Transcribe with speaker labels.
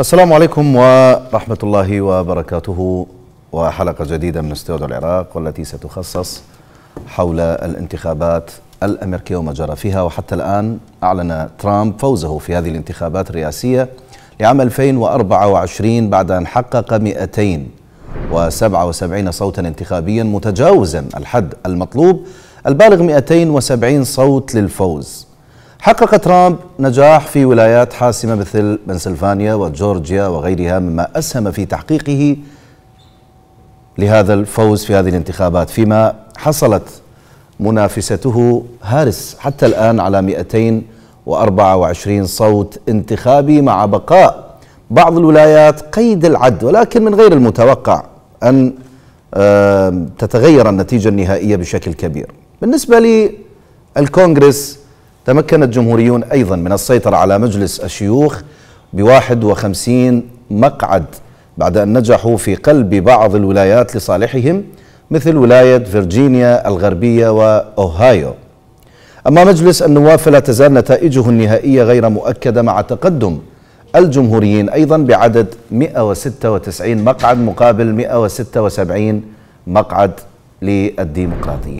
Speaker 1: السلام عليكم ورحمة الله وبركاته وحلقة جديدة من استوديو العراق والتي ستخصص حول الانتخابات الأمريكية وما جرى فيها وحتى الآن أعلن ترامب فوزه في هذه الانتخابات الرئاسية لعام 2024 بعد أن حقق 277 صوتا انتخابيا متجاوزا الحد المطلوب البالغ 270 صوت للفوز حقق ترامب نجاح في ولايات حاسمة مثل بنسلفانيا وجورجيا وغيرها مما أسهم في تحقيقه لهذا الفوز في هذه الانتخابات فيما حصلت منافسته هارس حتى الآن على 224 صوت انتخابي مع بقاء بعض الولايات قيد العد ولكن من غير المتوقع أن تتغير النتيجة النهائية بشكل كبير بالنسبة للكونغرس تمكن الجمهوريون أيضا من السيطرة على مجلس الشيوخ بواحد وخمسين مقعد بعد أن نجحوا في قلب بعض الولايات لصالحهم مثل ولاية فيرجينيا الغربية وأوهايو أما مجلس النواب فلا تزال نتائجه النهائية غير مؤكدة مع تقدم الجمهوريين أيضا بعدد 196 مقعد مقابل 176 مقعد للديمقراطية